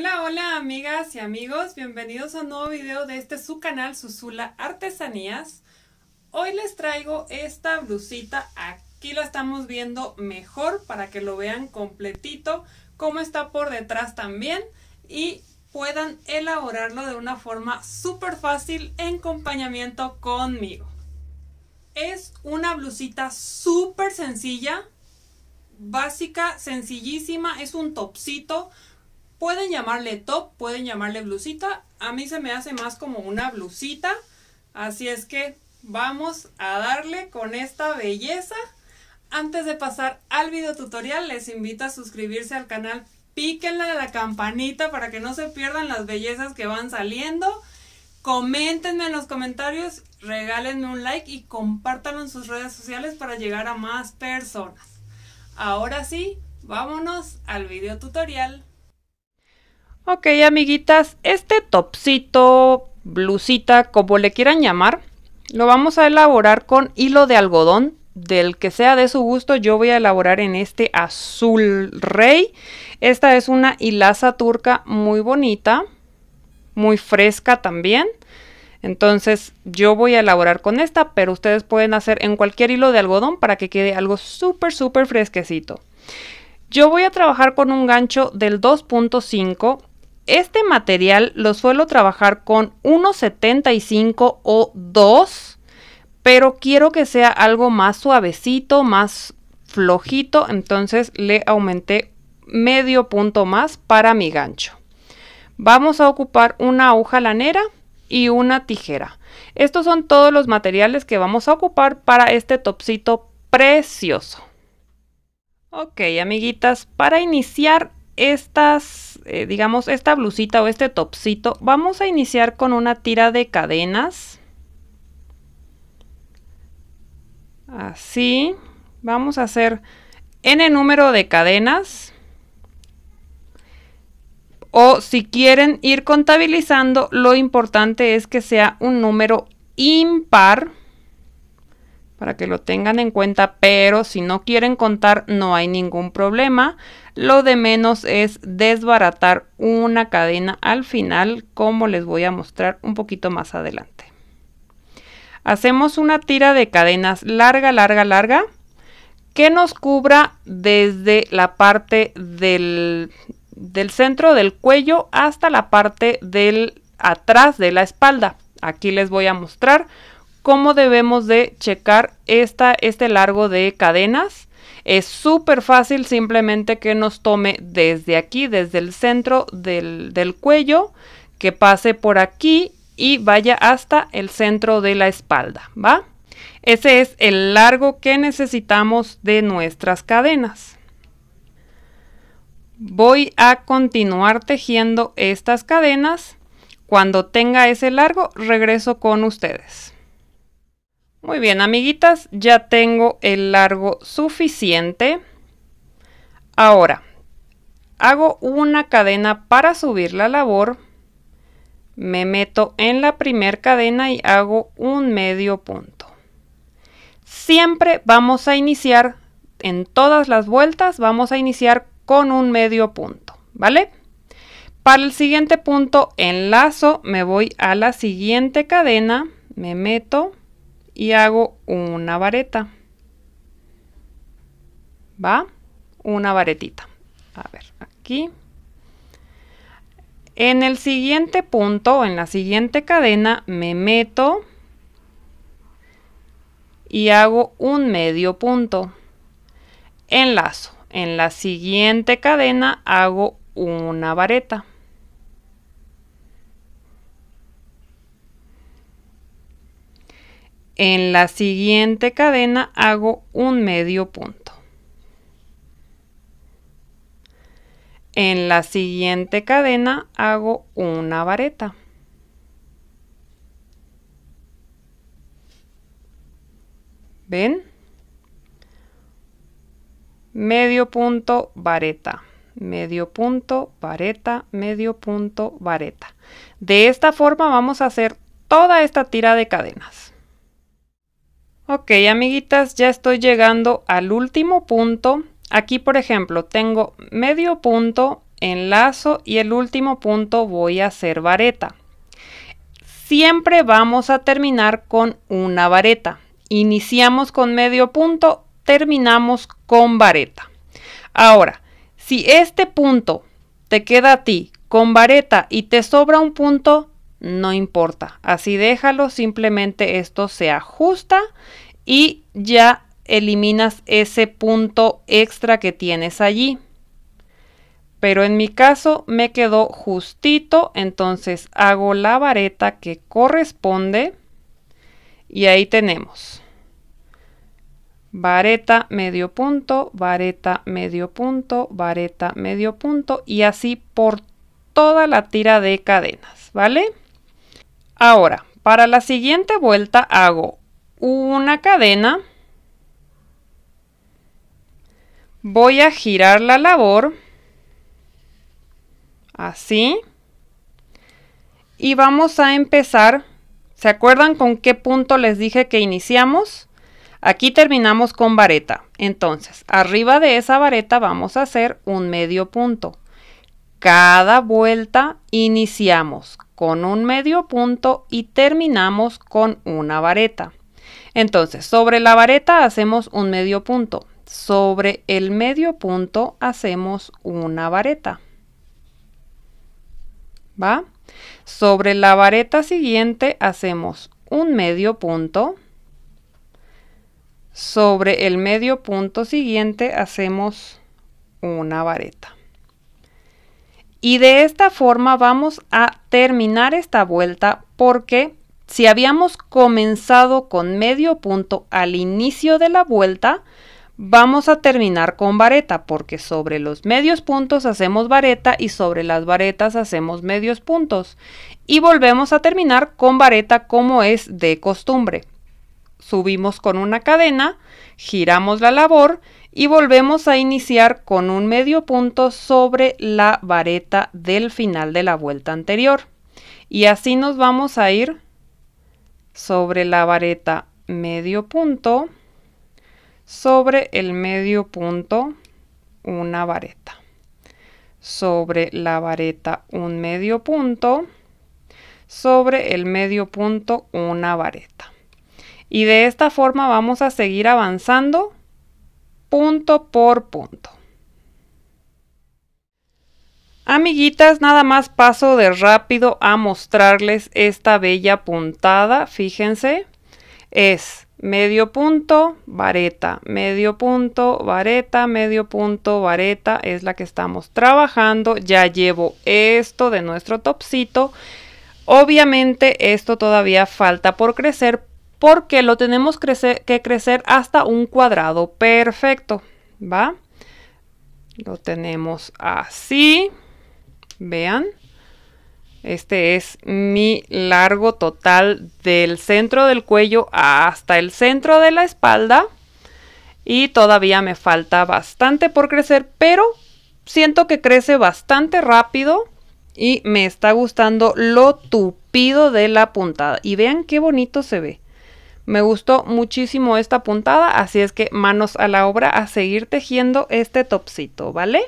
Hola, hola amigas y amigos, bienvenidos a un nuevo video de este su canal Susula Artesanías. Hoy les traigo esta blusita, aquí la estamos viendo mejor para que lo vean completito, cómo está por detrás también y puedan elaborarlo de una forma súper fácil en acompañamiento conmigo. Es una blusita súper sencilla, básica, sencillísima, es un topsito, Pueden llamarle top, pueden llamarle blusita. A mí se me hace más como una blusita. Así es que vamos a darle con esta belleza. Antes de pasar al video tutorial, les invito a suscribirse al canal. Píquenle a la campanita para que no se pierdan las bellezas que van saliendo. Coméntenme en los comentarios, regálenme un like y compártanlo en sus redes sociales para llegar a más personas. Ahora sí, vámonos al video tutorial. Ok, amiguitas, este topsito, blusita, como le quieran llamar, lo vamos a elaborar con hilo de algodón del que sea de su gusto, yo voy a elaborar en este azul rey. Esta es una hilaza turca muy bonita, muy fresca también. Entonces yo voy a elaborar con esta, pero ustedes pueden hacer en cualquier hilo de algodón para que quede algo súper, súper fresquecito. Yo voy a trabajar con un gancho del 2.5 este material lo suelo trabajar con 1,75 o 2, pero quiero que sea algo más suavecito, más flojito, entonces le aumenté medio punto más para mi gancho. Vamos a ocupar una aguja lanera y una tijera. Estos son todos los materiales que vamos a ocupar para este topsito precioso. Ok, amiguitas, para iniciar estas, eh, digamos, esta blusita o este topsito, vamos a iniciar con una tira de cadenas. Así. Vamos a hacer n número de cadenas. O si quieren ir contabilizando, lo importante es que sea un número impar para que lo tengan en cuenta, pero si no quieren contar no hay ningún problema. Lo de menos es desbaratar una cadena al final, como les voy a mostrar un poquito más adelante. Hacemos una tira de cadenas larga, larga, larga, que nos cubra desde la parte del, centro del cuello hasta la parte del atrás de la espalda. Aquí les voy a mostrar cómo debemos de checar este largo de cadenas. Es súper fácil, simplemente que nos tome desde aquí, desde el centro del, del cuello, que pase por aquí y vaya hasta el centro de la espalda, ¿va? Ese es el largo que necesitamos de nuestras cadenas. Voy a continuar tejiendo estas cadenas. Cuando tenga ese largo, regreso con ustedes. Muy bien, amiguitas, ya tengo el largo suficiente. Ahora, hago una cadena para subir la labor. Me meto en la primer cadena y hago un medio punto. Siempre vamos a iniciar, en todas las vueltas, vamos a iniciar con un medio punto, ¿vale? Para el siguiente punto enlazo, me voy a la siguiente cadena, me meto y hago una vareta. ¿Va? Una varetita. A ver, aquí. En el siguiente punto, en la siguiente cadena, me meto y hago un medio punto. Enlazo. En la siguiente cadena hago una vareta. En la siguiente cadena hago un medio punto. En la siguiente cadena hago una vareta. ¿Ven? Medio punto, vareta. Medio punto, vareta, medio punto, vareta. De esta forma vamos a hacer toda esta tira de cadenas. Ok, amiguitas, ya estoy llegando al último punto. Aquí, por ejemplo, tengo medio punto, enlazo y el último punto voy a hacer vareta. Siempre vamos a terminar con una vareta. Iniciamos con medio punto, terminamos con vareta. Ahora, si este punto te queda a ti con vareta y te sobra un punto, no importa. Así déjalo, simplemente esto se ajusta y ya eliminas ese punto extra que tienes allí. Pero en mi caso me quedó justito, entonces hago la vareta que corresponde y ahí tenemos. Vareta medio punto, vareta medio punto, vareta medio punto y así por toda la tira de cadenas, ¿vale? Ahora, para la siguiente vuelta hago una cadena, voy a girar la labor, así, y vamos a empezar, ¿se acuerdan con qué punto les dije que iniciamos? Aquí terminamos con vareta, entonces arriba de esa vareta vamos a hacer un medio punto. Cada vuelta iniciamos con un medio punto y terminamos con una vareta. Entonces, sobre la vareta hacemos un medio punto. Sobre el medio punto hacemos una vareta. ¿Va? Sobre la vareta siguiente hacemos un medio punto. Sobre el medio punto siguiente hacemos una vareta. Y de esta forma vamos a terminar esta vuelta porque si habíamos comenzado con medio punto al inicio de la vuelta, vamos a terminar con vareta porque sobre los medios puntos hacemos vareta y sobre las varetas hacemos medios puntos. Y volvemos a terminar con vareta como es de costumbre subimos con una cadena, giramos la labor y volvemos a iniciar con un medio punto sobre la vareta del final de la vuelta anterior. Y así nos vamos a ir sobre la vareta medio punto, sobre el medio punto, una vareta. Sobre la vareta un medio punto, sobre el medio punto una vareta. Y de esta forma vamos a seguir avanzando punto por punto. Amiguitas, nada más paso de rápido a mostrarles esta bella puntada. Fíjense, es medio punto, vareta, medio punto, vareta, medio punto, vareta. Es la que estamos trabajando. Ya llevo esto de nuestro topcito. Obviamente esto todavía falta por crecer, porque lo tenemos que crecer hasta un cuadrado perfecto, ¿va? Lo tenemos así, vean. Este es mi largo total del centro del cuello hasta el centro de la espalda. Y todavía me falta bastante por crecer, pero siento que crece bastante rápido y me está gustando lo tupido de la puntada. Y vean qué bonito se ve. Me gustó muchísimo esta puntada, así es que manos a la obra a seguir tejiendo este topsito, ¿vale?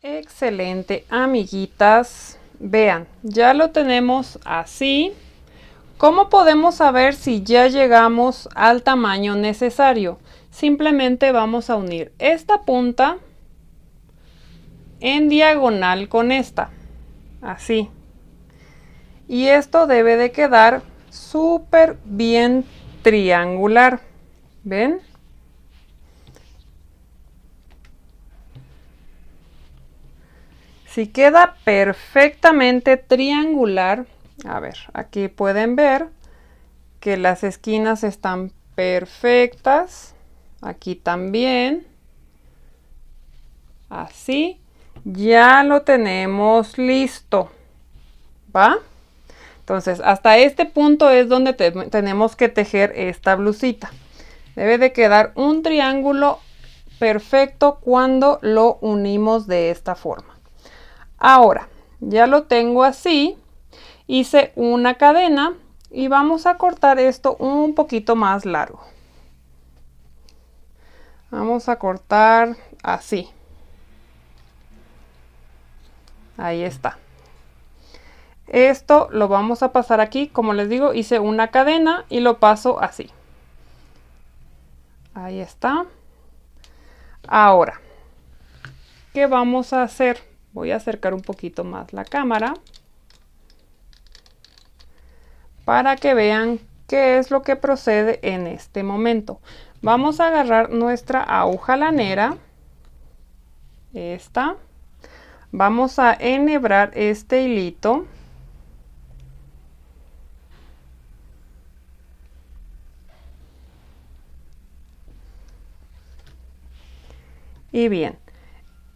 Excelente, amiguitas. Vean, ya lo tenemos así. ¿Cómo podemos saber si ya llegamos al tamaño necesario? Simplemente vamos a unir esta punta en diagonal con esta, así. Y esto debe de quedar súper bien triangular. ¿Ven? Si queda perfectamente triangular, a ver, aquí pueden ver que las esquinas están perfectas. Aquí también. Así. Ya lo tenemos listo. ¿Va? Entonces, hasta este punto es donde tenemos que tejer esta blusita. Debe de quedar un triángulo perfecto cuando lo unimos de esta forma. Ahora, ya lo tengo así. Hice una cadena y vamos a cortar esto un poquito más largo. Vamos a cortar así. Ahí está. Esto lo vamos a pasar aquí, como les digo, hice una cadena y lo paso así. Ahí está. Ahora, ¿qué vamos a hacer? Voy a acercar un poquito más la cámara para que vean qué es lo que procede en este momento. Vamos a agarrar nuestra aguja lanera, esta, vamos a enhebrar este hilito Y bien,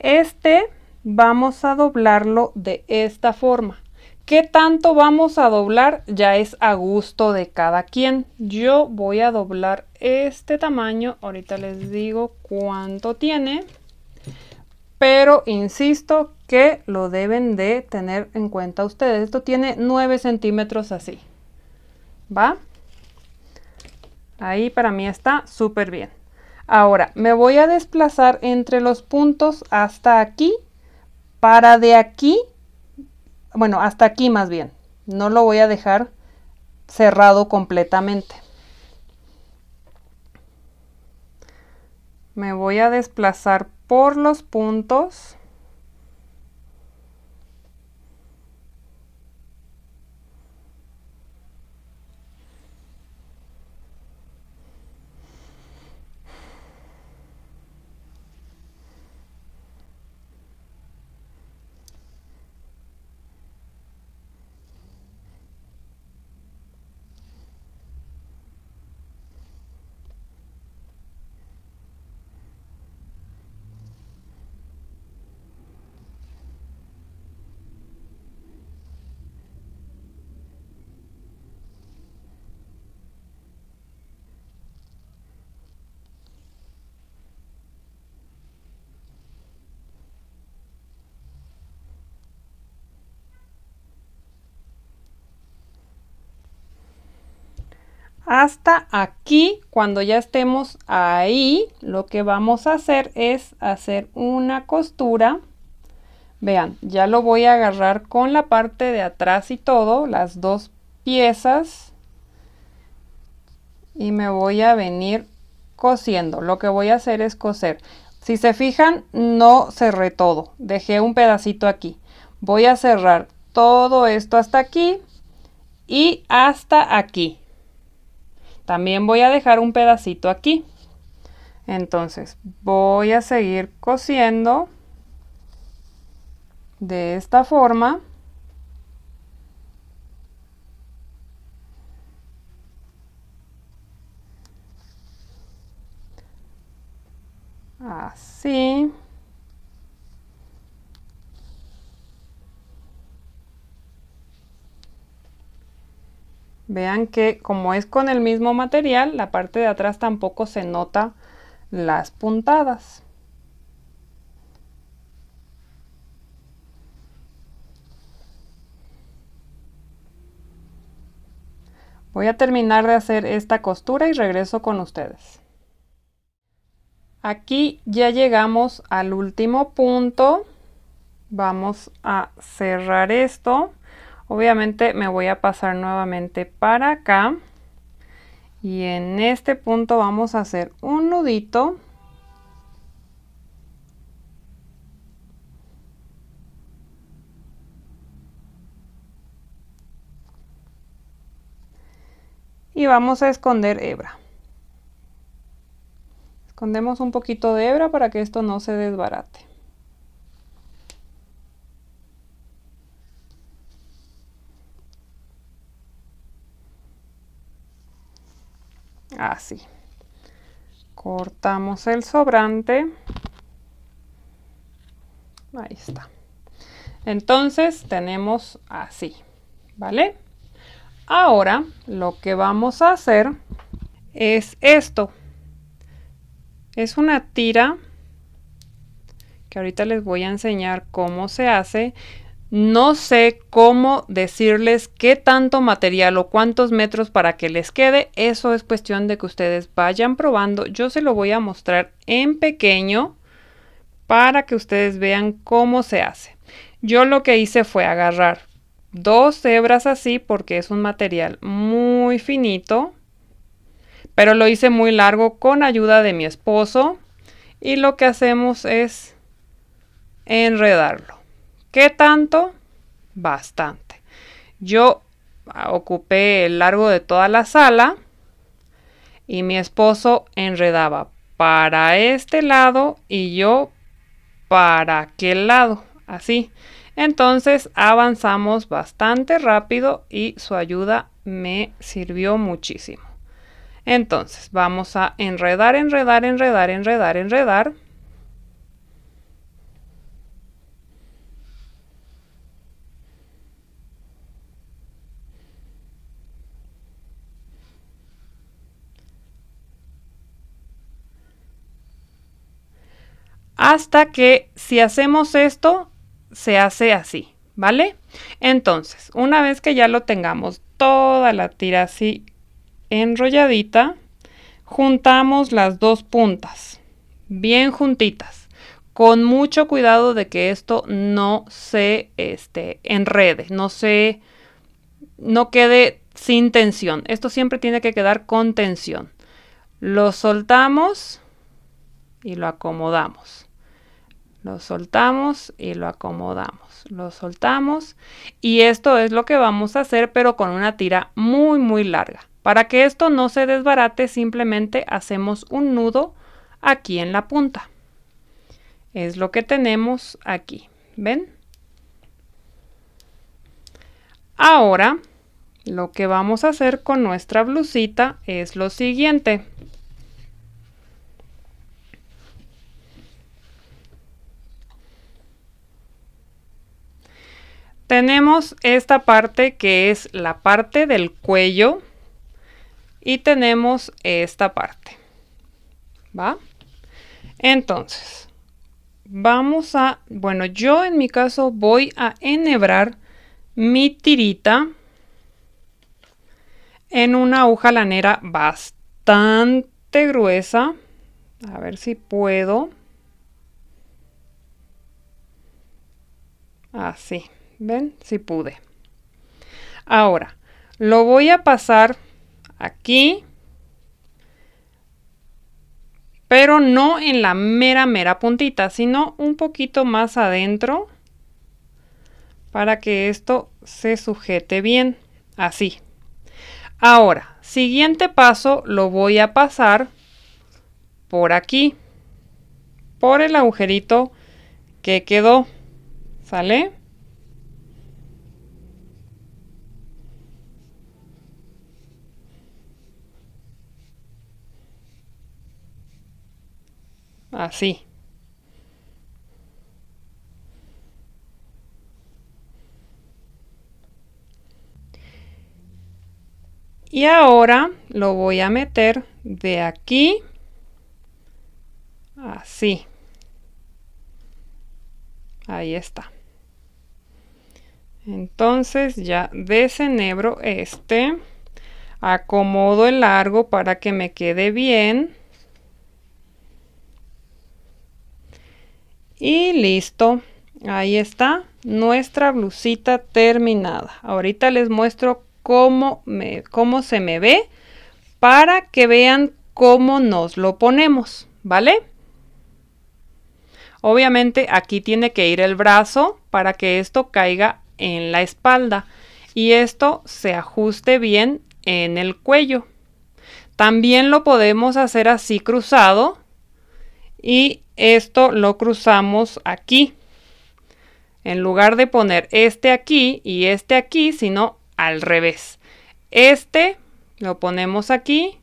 este vamos a doblarlo de esta forma. ¿Qué tanto vamos a doblar? Ya es a gusto de cada quien. Yo voy a doblar este tamaño. Ahorita les digo cuánto tiene. Pero insisto que lo deben de tener en cuenta ustedes. Esto tiene 9 centímetros así. ¿Va? Ahí para mí está súper bien. Ahora me voy a desplazar entre los puntos hasta aquí para de aquí, bueno, hasta aquí más bien. No lo voy a dejar cerrado completamente. Me voy a desplazar por los puntos hasta aquí cuando ya estemos ahí lo que vamos a hacer es hacer una costura vean ya lo voy a agarrar con la parte de atrás y todo las dos piezas y me voy a venir cosiendo lo que voy a hacer es coser si se fijan no cerré todo dejé un pedacito aquí voy a cerrar todo esto hasta aquí y hasta aquí también voy a dejar un pedacito aquí. Entonces voy a seguir cosiendo de esta forma. Así. Vean que como es con el mismo material, la parte de atrás tampoco se nota las puntadas. Voy a terminar de hacer esta costura y regreso con ustedes. Aquí ya llegamos al último punto. Vamos a cerrar esto. Obviamente me voy a pasar nuevamente para acá y en este punto vamos a hacer un nudito y vamos a esconder hebra escondemos un poquito de hebra para que esto no se desbarate así. Cortamos el sobrante. Ahí está. Entonces tenemos así, ¿vale? Ahora lo que vamos a hacer es esto. Es una tira que ahorita les voy a enseñar cómo se hace. No sé cómo decirles qué tanto material o cuántos metros para que les quede. Eso es cuestión de que ustedes vayan probando. Yo se lo voy a mostrar en pequeño para que ustedes vean cómo se hace. Yo lo que hice fue agarrar dos hebras así porque es un material muy finito. Pero lo hice muy largo con ayuda de mi esposo. Y lo que hacemos es enredarlo. ¿Qué tanto? Bastante. Yo ah, ocupé el largo de toda la sala y mi esposo enredaba para este lado y yo para aquel lado, así. Entonces avanzamos bastante rápido y su ayuda me sirvió muchísimo. Entonces vamos a enredar, enredar, enredar, enredar, enredar. hasta que si hacemos esto, se hace así, ¿vale? Entonces, una vez que ya lo tengamos toda la tira así enrolladita, juntamos las dos puntas, bien juntitas, con mucho cuidado de que esto no se este, enrede, no se, no quede sin tensión. Esto siempre tiene que quedar con tensión. Lo soltamos y lo acomodamos. Lo soltamos y lo acomodamos. Lo soltamos y esto es lo que vamos a hacer pero con una tira muy muy larga. Para que esto no se desbarate simplemente hacemos un nudo aquí en la punta. Es lo que tenemos aquí. ¿Ven? Ahora lo que vamos a hacer con nuestra blusita es lo siguiente. Tenemos esta parte que es la parte del cuello y tenemos esta parte. ¿Va? Entonces, vamos a, bueno, yo en mi caso voy a enhebrar mi tirita en una aguja lanera bastante gruesa. A ver si puedo. Así. ¿Ven? si pude. Ahora, lo voy a pasar aquí, pero no en la mera, mera puntita, sino un poquito más adentro para que esto se sujete bien, así. Ahora, siguiente paso lo voy a pasar por aquí, por el agujerito que quedó, ¿sale? Así. Y ahora lo voy a meter de aquí, así. Ahí está. Entonces ya desenebro este. Acomodo el largo para que me quede bien. Y listo, ahí está nuestra blusita terminada. Ahorita les muestro cómo, cómo se me ve para que vean cómo nos lo ponemos, ¿vale? Obviamente aquí tiene que ir el brazo para que esto caiga en la espalda y esto se ajuste bien en el cuello. También lo podemos hacer así cruzado y esto lo cruzamos aquí. En lugar de poner este aquí y este aquí, sino al revés. Este lo ponemos aquí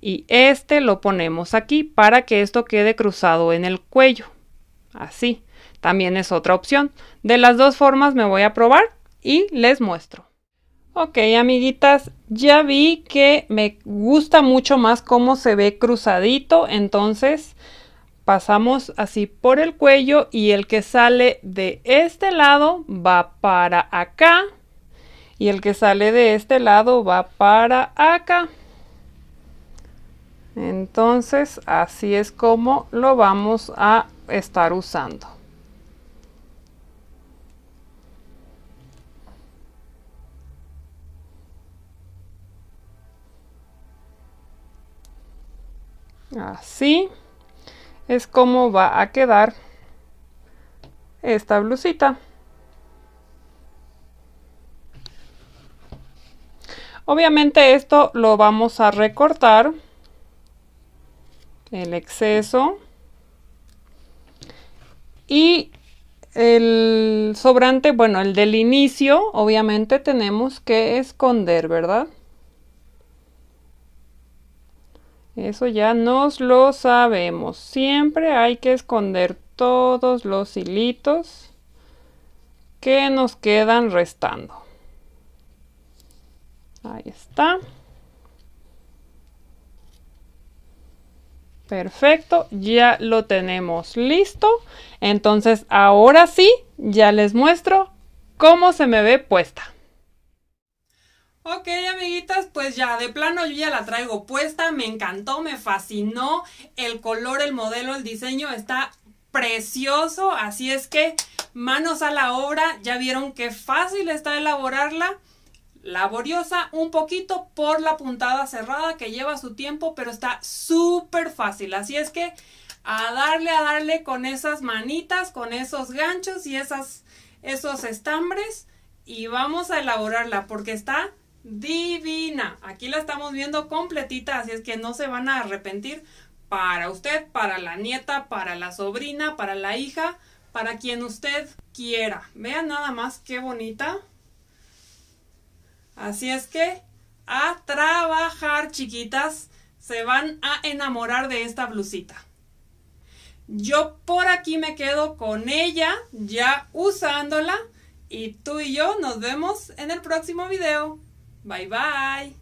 y este lo ponemos aquí para que esto quede cruzado en el cuello. Así, también es otra opción. De las dos formas me voy a probar y les muestro. Ok, amiguitas, ya vi que me gusta mucho más cómo se ve cruzadito, entonces pasamos así por el cuello y el que sale de este lado va para acá y el que sale de este lado va para acá. Entonces así es como lo vamos a estar usando. Así es como va a quedar esta blusita. Obviamente esto lo vamos a recortar, el exceso y el sobrante, bueno, el del inicio, obviamente tenemos que esconder, ¿verdad? Eso ya nos lo sabemos. Siempre hay que esconder todos los hilitos que nos quedan restando. Ahí está. Perfecto, ya lo tenemos listo. Entonces ahora sí, ya les muestro cómo se me ve puesta. Ok, amiguitas, pues ya, de plano yo ya la traigo puesta, me encantó, me fascinó, el color, el modelo, el diseño está precioso, así es que manos a la obra, ya vieron qué fácil está elaborarla, laboriosa un poquito por la puntada cerrada que lleva su tiempo, pero está súper fácil, así es que a darle, a darle con esas manitas, con esos ganchos y esas, esos estambres y vamos a elaborarla porque está divina. Aquí la estamos viendo completita, así es que no se van a arrepentir para usted, para la nieta, para la sobrina, para la hija, para quien usted quiera. Vean nada más qué bonita. Así es que a trabajar, chiquitas. Se van a enamorar de esta blusita. Yo por aquí me quedo con ella, ya usándola. Y tú y yo nos vemos en el próximo video. Bye bye.